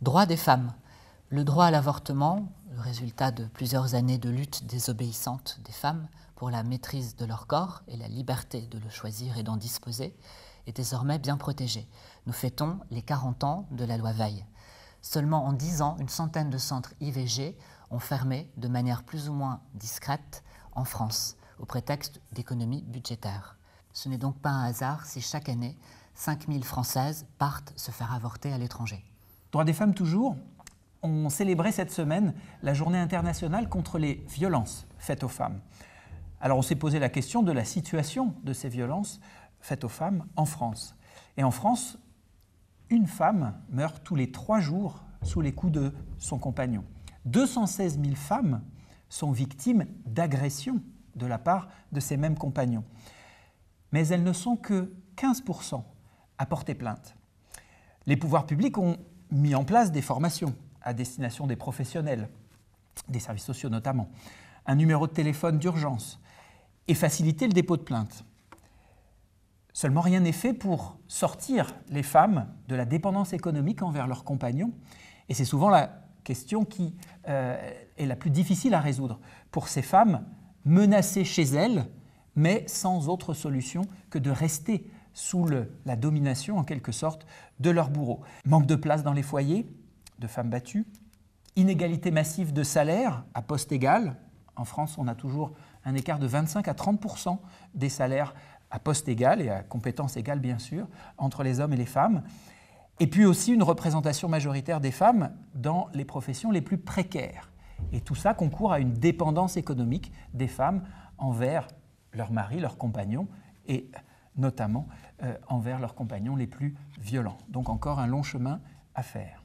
Droit des femmes. Le droit à l'avortement, le résultat de plusieurs années de lutte désobéissante des femmes pour la maîtrise de leur corps et la liberté de le choisir et d'en disposer, est désormais bien protégé. Nous fêtons les 40 ans de la loi Veil. Seulement en 10 ans, une centaine de centres IVG ont fermé de manière plus ou moins discrète en France, au prétexte d'économies budgétaires. Ce n'est donc pas un hasard si chaque année, 5000 Françaises partent se faire avorter à l'étranger. Droits des femmes toujours, on célébrait cette semaine la journée internationale contre les violences faites aux femmes. Alors on s'est posé la question de la situation de ces violences faites aux femmes en France. Et en France, une femme meurt tous les trois jours sous les coups de son compagnon. 216 000 femmes sont victimes d'agressions de la part de ces mêmes compagnons. Mais elles ne sont que 15% à porter plainte. Les pouvoirs publics ont mis en place des formations à destination des professionnels, des services sociaux notamment, un numéro de téléphone d'urgence et facilité le dépôt de plainte. Seulement rien n'est fait pour sortir les femmes de la dépendance économique envers leurs compagnons. Et c'est souvent la question qui euh, est la plus difficile à résoudre pour ces femmes menacées chez elles, mais sans autre solution que de rester sous la domination, en quelque sorte, de leurs bourreaux. Manque de place dans les foyers, de femmes battues, inégalité massive de salaire à poste égal. En France, on a toujours un écart de 25 à 30 des salaires à poste égal et à compétences égales, bien sûr, entre les hommes et les femmes. Et puis aussi une représentation majoritaire des femmes dans les professions les plus précaires. Et tout ça concourt à une dépendance économique des femmes envers leurs maris, leurs compagnons et notamment euh, envers leurs compagnons les plus violents. Donc encore un long chemin à faire.